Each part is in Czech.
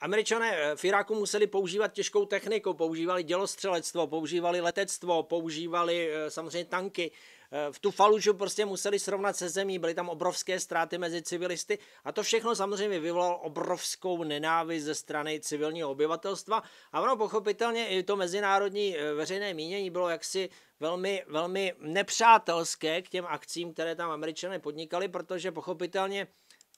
Američané eh, v Iráku museli používat těžkou techniku, používali dělostřelectvo, používali letectvo, používali eh, samozřejmě tanky. Eh, v tu falužu prostě museli srovnat se zemí, byly tam obrovské ztráty mezi civilisty a to všechno samozřejmě vyvolalo obrovskou nenávist ze strany civilního obyvatelstva a ono pochopitelně i to mezinárodní veřejné mínění bylo jaksi velmi, velmi nepřátelské k těm akcím, které tam američané podnikali, protože pochopitelně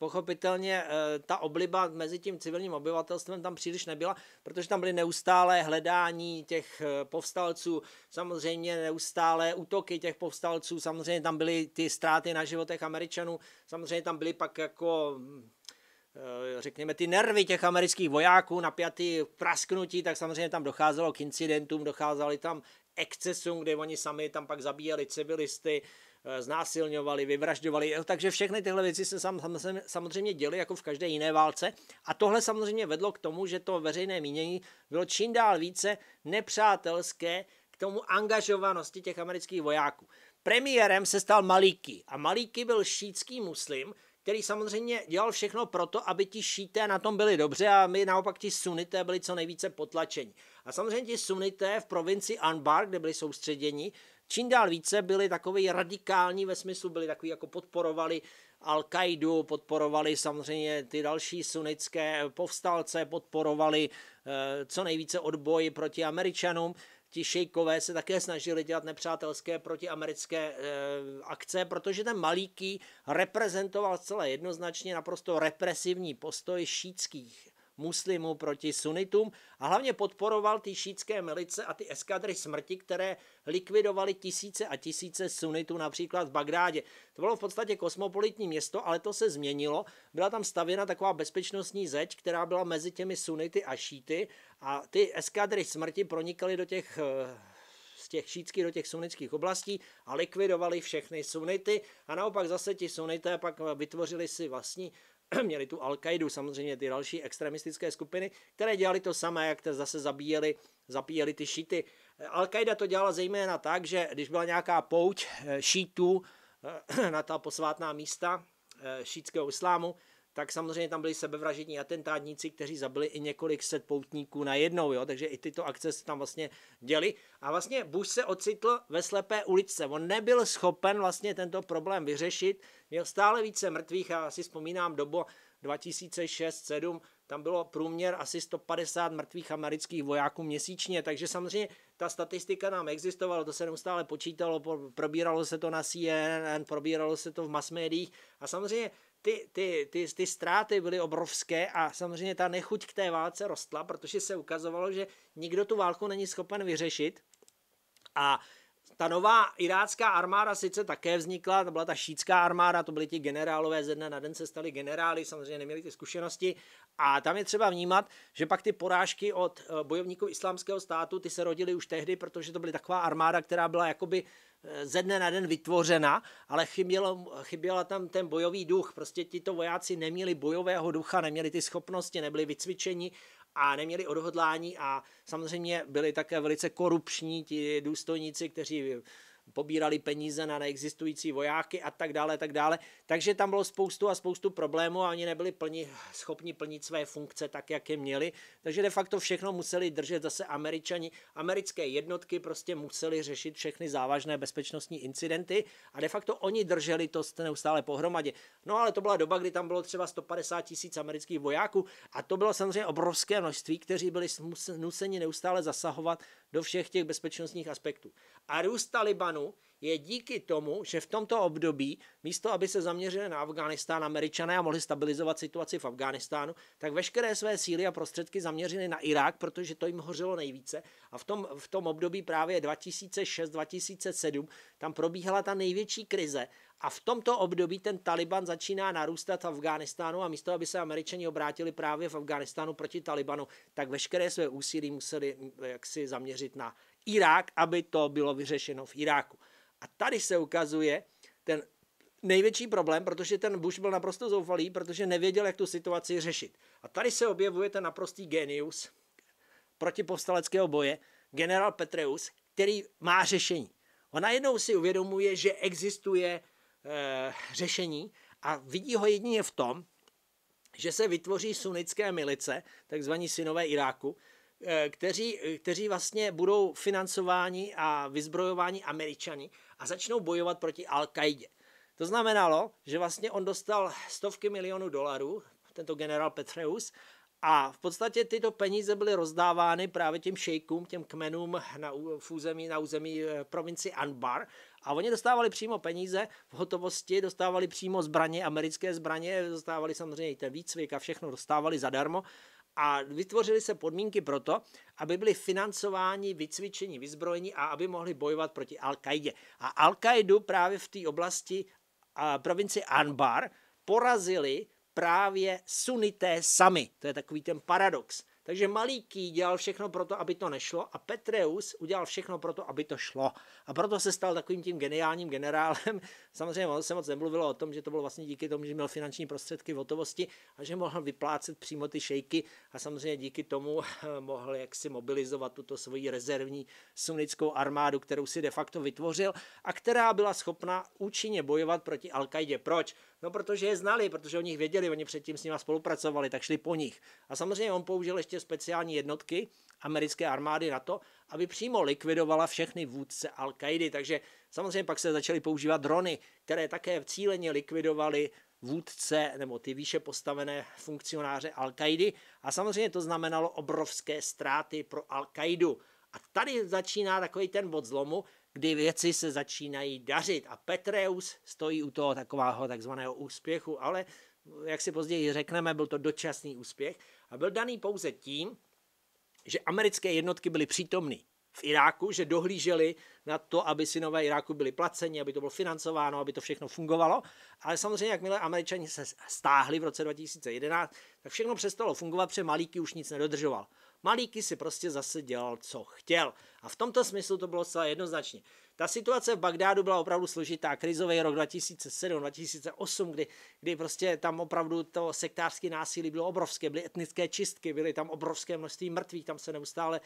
pochopitelně eh, ta obliba mezi tím civilním obyvatelstvem tam příliš nebyla, protože tam byly neustále hledání těch eh, povstalců, samozřejmě neustále útoky těch povstalců, samozřejmě tam byly ty ztráty na životech Američanů, samozřejmě tam byly pak jako mm, eh, řekněme, ty nervy těch amerických vojáků napjatý prasknutí, tak samozřejmě tam docházelo k incidentům, docházeli tam excesům, kde oni sami tam pak zabíjeli civilisty, Eh, znásilňovali, vyvražďovali. Takže všechny tyhle věci se samozřejmě děly jako v každé jiné válce. A tohle samozřejmě vedlo k tomu, že to veřejné mínění bylo čím dál více nepřátelské k tomu angažovanosti těch amerických vojáků. Premiérem se stal Maliki a Maliki byl šítský muslim, který samozřejmě dělal všechno proto, aby ti šíté na tom byli dobře a my naopak ti sunité byli co nejvíce potlačeni. A samozřejmě ti sunité v provincii Anbar, kde byli soustředěni, čím dál více byli takový radikální ve smyslu, byli takový jako podporovali Al-Kaidu, podporovali samozřejmě ty další sunnické povstalce, podporovali eh, co nejvíce odboj proti Američanům. Ti šejkové se také snažili dělat nepřátelské protiamerické e, akce, protože ten Malíký reprezentoval celé jednoznačně naprosto represivní postoj šítských muslimů proti sunitům a hlavně podporoval ty šítské milice a ty eskadry smrti, které likvidovaly tisíce a tisíce sunitů například v Bagrádě. To bylo v podstatě kosmopolitní město, ale to se změnilo. Byla tam stavěna taková bezpečnostní zeď, která byla mezi těmi sunity a šíty a ty eskadry smrti pronikaly do těch eh, těch šítských do těch sunnických oblastí a likvidovali všechny sunity a naopak zase ti sunité pak vytvořili si vlastní měli tu al qaidu samozřejmě ty další extremistické skupiny, které dělali to samé, jak to zase zabíjeli, zapíjeli ty šíty. al qaida to dělala zejména tak, že když byla nějaká pouť eh, šítů eh, na ta posvátná místa eh, šítského islámu, tak samozřejmě tam byli sebevražední atentátníci, kteří zabili i několik set poutníků najednou, jo? takže i tyto akce se tam vlastně děly. A vlastně Bush se ocitl ve slepé uličce, on nebyl schopen vlastně tento problém vyřešit, měl stále více mrtvých a já si vzpomínám dobu 2006 7 tam bylo průměr asi 150 mrtvých amerických vojáků měsíčně, takže samozřejmě ta statistika nám existovala, to se neustále počítalo, probíralo se to na CNN, probíralo se to v médiích a samozřejmě ty, ty, ty, ty ztráty byly obrovské a samozřejmě ta nechuť k té válce rostla, protože se ukazovalo, že nikdo tu válku není schopen vyřešit a ta nová irácká armáda sice také vznikla, to byla ta šítská armáda, to byli ti generálové, ze dne na den se stali generály, samozřejmě neměli ty zkušenosti. A tam je třeba vnímat, že pak ty porážky od eh, bojovníků islámského státu, ty se rodily už tehdy, protože to byly taková armáda, která byla jakoby eh, ze dne na den vytvořena, ale chybělo, chyběla tam ten bojový duch. Prostě tito vojáci neměli bojového ducha, neměli ty schopnosti, nebyli vycvičeni a neměli odhodlání a samozřejmě byli také velice korupční ti důstojníci, kteří pobírali peníze na neexistující vojáky a tak dále, tak dále. Takže tam bylo spoustu a spoustu problémů a oni nebyli plni, schopni plnit své funkce tak, jak je měli. Takže de facto všechno museli držet zase američani. Americké jednotky prostě museli řešit všechny závažné bezpečnostní incidenty a de facto oni drželi to neustále pohromadě. No ale to byla doba, kdy tam bylo třeba 150 tisíc amerických vojáků a to bylo samozřejmě obrovské množství, kteří byli nuceni neustále zasahovat do všech těch bezpečnostních aspektů. A růst Talibanu je díky tomu, že v tomto období, místo aby se zaměřili na Afganistán američané a mohli stabilizovat situaci v Afganistánu, tak veškeré své síly a prostředky zaměřili na Irák, protože to jim hořelo nejvíce. A v tom, v tom období právě 2006-2007 tam probíhala ta největší krize a v tomto období ten Taliban začíná narůstat v Afghánistánu a místo, aby se američani obrátili právě v Afghánistánu proti Talibanu, tak veškeré své úsilí museli jaksi zaměřit na Irák, aby to bylo vyřešeno v Iráku. A tady se ukazuje ten největší problém, protože ten Bush byl naprosto zoufalý, protože nevěděl, jak tu situaci řešit. A tady se objevuje ten naprostý genius protipovstaleckého boje, generál Petreus, který má řešení. Ona jednou si uvědomuje, že existuje e, řešení a vidí ho jedině v tom, že se vytvoří sunnické milice, takzvaní synové Iráku, eh, kteří, kteří vlastně budou financováni a vyzbrojováni Američani a začnou bojovat proti al qaidě To znamenalo, že vlastně on dostal stovky milionů dolarů, tento generál Petreus, a v podstatě tyto peníze byly rozdávány právě těm šejkům, těm kmenům na, v území, na území eh, provinci Anbar. A oni dostávali přímo peníze v hotovosti, dostávali přímo zbraně, americké zbraně, dostávali samozřejmě i ten výcvik a všechno dostávali zadarmo. A vytvořily se podmínky pro to, aby byli financováni, vycvičení, vyzbrojení a aby mohli bojovat proti Al-Kaidě. A Al-Kaidu právě v té oblasti a provinci Anbar porazili právě sunité sami. To je takový ten paradox. Takže Malíký dělal všechno pro to, aby to nešlo a Petreus udělal všechno pro to, aby to šlo. A proto se stal takovým tím geniálním generálem. Samozřejmě se moc nemluvilo o tom, že to bylo vlastně díky tomu, že měl finanční prostředky v hotovosti a že mohl vyplácet přímo ty šejky a samozřejmě díky tomu mohl jaksi mobilizovat tuto svoji rezervní sunnickou armádu, kterou si de facto vytvořil a která byla schopna účinně bojovat proti al -Qaidě. Proč? No protože je znali, protože o nich věděli, oni předtím s nimi spolupracovali, tak šli po nich. A samozřejmě on použil ještě speciální jednotky americké armády na to, aby přímo likvidovala všechny vůdce al qaidy Takže samozřejmě pak se začaly používat drony, které také cíleně likvidovaly vůdce nebo ty výše postavené funkcionáře al qaidy A samozřejmě to znamenalo obrovské ztráty pro al qaidu A tady začíná takový ten bod zlomu, kdy věci se začínají dařit a Petreus stojí u toho takového takzvaného úspěchu, ale jak si později řekneme, byl to dočasný úspěch a byl daný pouze tím, že americké jednotky byly přítomny v Iráku, že dohlíželi na to, aby synové Iráku byli placeni, aby to bylo financováno, aby to všechno fungovalo. Ale samozřejmě, jakmile američani se stáhli v roce 2011, tak všechno přestalo fungovat, protože Malíky už nic nedodržoval. Malíky si prostě zase dělal, co chtěl. A v tomto smyslu to bylo zcela jednoznačně. Ta situace v Bagdádu byla opravdu složitá. Krizový rok 2007, 2008, kdy, kdy prostě tam opravdu to sektářské násilí bylo obrovské, byly etnické čistky, byly tam obrovské množství mrtvých, tam se neustále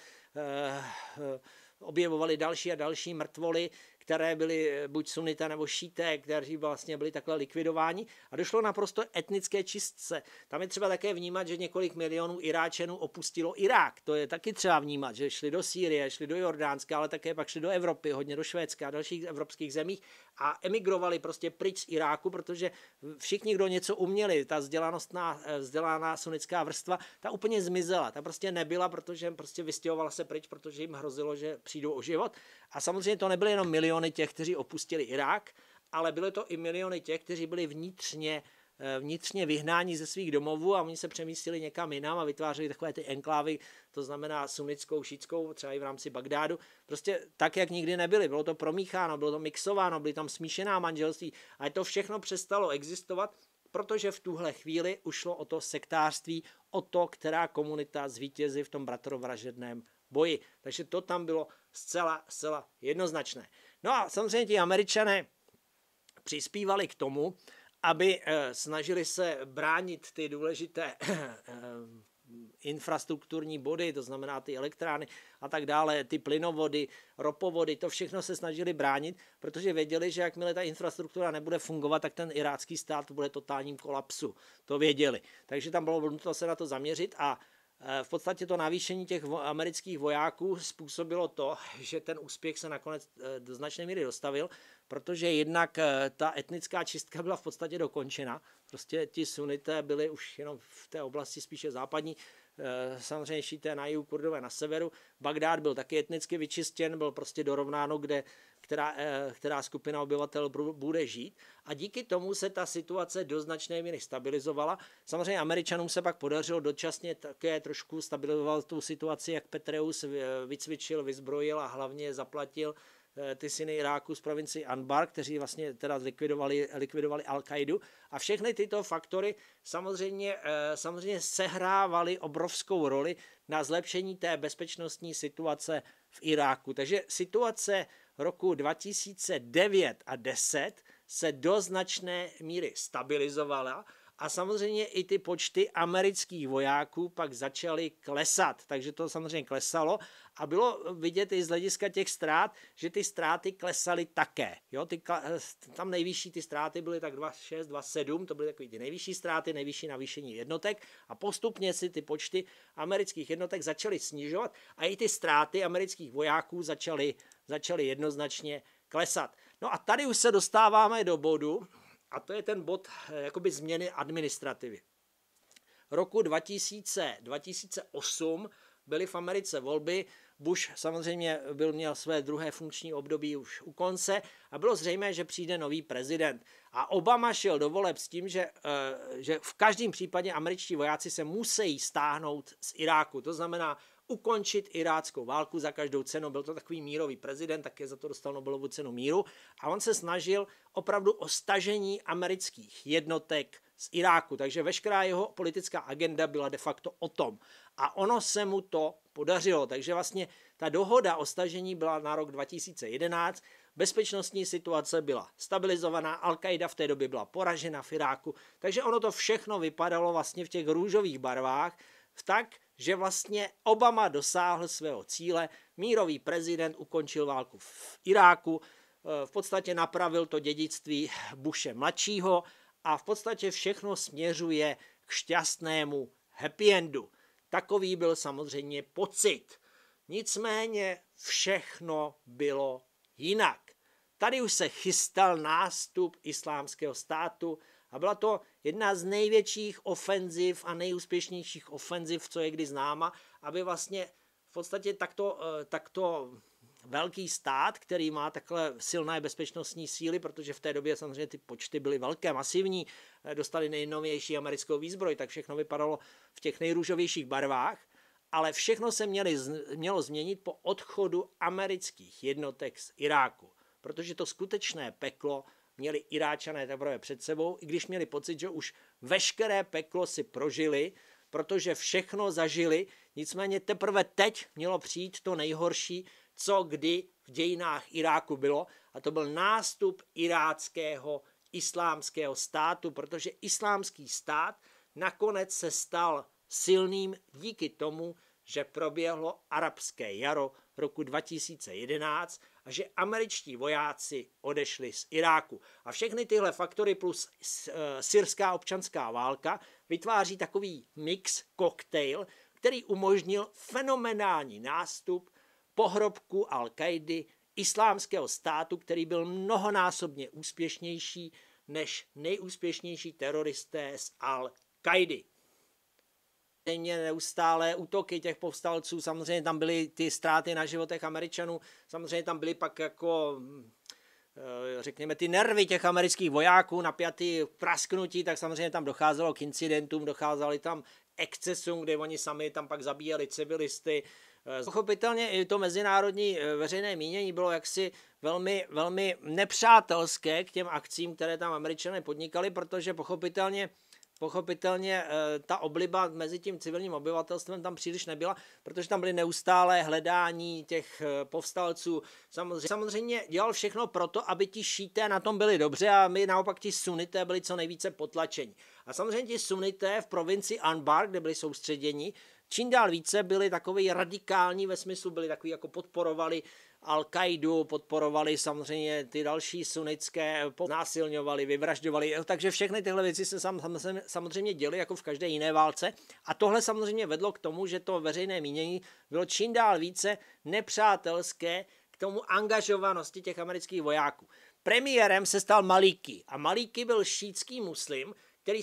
uh, objevovaly další a další mrtvoly které byly eh, buď sunita nebo šíté, kteří vlastně byli takhle likvidováni a došlo naprosto etnické čistce. Tam je třeba také vnímat, že několik milionů Iráčanů opustilo Irák. To je taky třeba vnímat, že šli do Sýrie, šli do Jordánska, ale také pak šli do Evropy, hodně do Švédska a dalších evropských zemích a emigrovali prostě pryč z Iráku, protože všichni, kdo něco uměli, ta vzdělanostná, eh, vzdělaná sunická vrstva, ta úplně zmizela, ta prostě nebyla, protože prostě vystěhovala se pryč, protože jim hrozilo, že přijdou o život. A samozřejmě to nebyly jenom miliony miliony těch, kteří opustili Irák, ale byly to i miliony těch, kteří byli vnitřně eh, vnitřně vyhnáni ze svých domovů a oni se přemístili někam jinam a vytvářeli takové ty enklávy, to znamená sumickou, šítskou, třeba i v rámci Bagdádu. Prostě tak, jak nikdy nebyly. Bylo to promícháno, bylo to mixováno, byly tam smíšená manželství a to všechno přestalo existovat, protože v tuhle chvíli ušlo o to sektářství, o to, která komunita zvítězí v tom bratrovražedném boji. Takže to tam bylo zcela, zcela jednoznačné. No a samozřejmě ti američané přispívali k tomu, aby eh, snažili se bránit ty důležité eh, eh, infrastrukturní body, to znamená ty elektrárny a tak dále, ty plynovody, ropovody, to všechno se snažili bránit, protože věděli, že jakmile ta infrastruktura nebude fungovat, tak ten irácký stát bude totálním kolapsu. To věděli. Takže tam bylo nutno se na to zaměřit a Eh, v podstatě to navýšení těch amerických vojáků způsobilo to, že ten úspěch se nakonec eh, do značné míry dostavil, protože jednak eh, ta etnická čistka byla v podstatě dokončena. Prostě ti sunité byli už jenom v té oblasti spíše západní, samozřejmě šíté na jihu, kurdové na severu. Bagdád byl taky etnicky vyčistěn, byl prostě dorovnáno, kde která, eh, která skupina obyvatel bude žít. A díky tomu se ta situace do značné míry stabilizovala. Samozřejmě Američanům se pak podařilo dočasně také trošku stabilizovat tu situaci, jak Petreus eh, vycvičil, vyzbrojil a hlavně zaplatil eh, ty syny Iráku z provinci Anbar, kteří vlastně teda likvidovali, likvidovali al qaidu A všechny tyto faktory samozřejmě, samozřejmě sehrávaly obrovskou roli na zlepšení té bezpečnostní situace v Iráku. Takže situace roku 2009 a 10 se do značné míry stabilizovala a samozřejmě i ty počty amerických vojáků pak začaly klesat, takže to samozřejmě klesalo a bylo vidět i z hlediska těch ztrát, že ty ztráty klesaly také. Jo, ty, tam nejvyšší ty ztráty byly tak 2,6, 2,7, to byly takové ty nejvyšší ztráty, nejvyšší navýšení jednotek a postupně si ty počty amerických jednotek začaly snižovat a i ty ztráty amerických vojáků začaly začaly jednoznačně klesat. No a tady už se dostáváme do bodu, a to je ten bod eh, jakoby změny administrativy. Roku 2000, 2008 byly v Americe volby, Bush samozřejmě byl, měl své druhé funkční období už u konce a bylo zřejmé, že přijde nový prezident. A Obama šel do voleb s tím, že, eh, že v každém případě američtí vojáci se musí stáhnout z Iráku. To znamená, ukončit iráckou válku za každou cenu. Byl to takový mírový prezident, také za to dostal Nobelovu cenu míru a on se snažil opravdu o stažení amerických jednotek z Iráku, takže veškerá jeho politická agenda byla de facto o tom. A ono se mu to podařilo, takže vlastně ta dohoda o stažení byla na rok 2011, bezpečnostní situace byla stabilizovaná, Al-Qaida v té době byla poražena v Iráku, takže ono to všechno vypadalo vlastně v těch růžových barvách, v tak že vlastně Obama dosáhl svého cíle, mírový prezident ukončil válku v Iráku, eh, v podstatě napravil to dědictví Bushe mladšího a v podstatě všechno směřuje k šťastnému happy endu. Takový byl samozřejmě pocit. Nicméně všechno bylo jinak. Tady už se chystal nástup islámského státu, a byla to jedna z největších ofenziv a nejúspěšnějších ofenziv, co je kdy známa, aby vlastně v podstatě takto, eh, takto velký stát, který má takhle silné bezpečnostní síly, protože v té době samozřejmě ty počty byly velké, masivní, eh, dostali nejnovější americkou výzbroj, tak všechno vypadalo v těch nejrůžovějších barvách, ale všechno se měli, mělo změnit po odchodu amerických jednotek z Iráku, protože to skutečné peklo měli Iráčané teprve před sebou, i když měli pocit, že už veškeré peklo si prožili, protože všechno zažili, nicméně teprve teď mělo přijít to nejhorší, co kdy v dějinách Iráku bylo, a to byl nástup iráckého islámského státu, protože islámský stát nakonec se stal silným díky tomu, že proběhlo arabské jaro roku 2011 a že američtí vojáci odešli z Iráku. A všechny tyhle faktory plus eh, syrská občanská válka vytváří takový mix, koktejl, který umožnil fenomenální nástup pohrobku Al-Kaidy islámského státu, který byl mnohonásobně úspěšnější než nejúspěšnější teroristé z Al-Kaidy samozřejmě neustále útoky těch povstalců, samozřejmě tam byly ty ztráty na životech Američanů, samozřejmě tam byly pak jako eh, řekněme, ty nervy těch amerických vojáků napjatý prasknutí, tak samozřejmě tam docházelo k incidentům, docházeli tam excesům, kdy oni sami tam pak zabíjeli civilisty. Eh, pochopitelně i to mezinárodní eh, veřejné mínění bylo jaksi velmi, velmi nepřátelské k těm akcím, které tam američané podnikali, protože pochopitelně pochopitelně eh, ta obliba mezi tím civilním obyvatelstvem tam příliš nebyla, protože tam byly neustálé hledání těch eh, povstalců. Samozřejmě, samozřejmě dělal všechno proto, aby ti šíté na tom byli dobře a my naopak ti sunité byli co nejvíce potlačeni. A samozřejmě ti sunité v provincii Anbar, kde byli soustředěni, čím dál více byli takový radikální ve smyslu, byli takový jako podporovali Al-Kaidu, podporovali samozřejmě ty další sunnické, násilňovali, vyvražďovali, takže všechny tyhle věci se samozřejmě děly jako v každé jiné válce a tohle samozřejmě vedlo k tomu, že to veřejné mínění bylo čím dál více nepřátelské k tomu angažovanosti těch amerických vojáků. Premiérem se stal Malíky a Malíky byl šítský muslim, který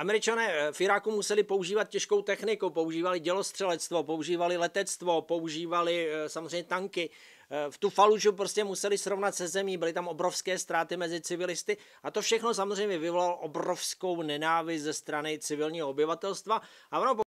Američané eh, v Iráku museli používat těžkou techniku, používali dělostřelectvo, používali letectvo, používali eh, samozřejmě tanky. Eh, v tu falužu prostě museli srovnat se zemí, byly tam obrovské ztráty mezi civilisty a to všechno samozřejmě vyvolalo obrovskou nenávist ze strany civilního obyvatelstva a ono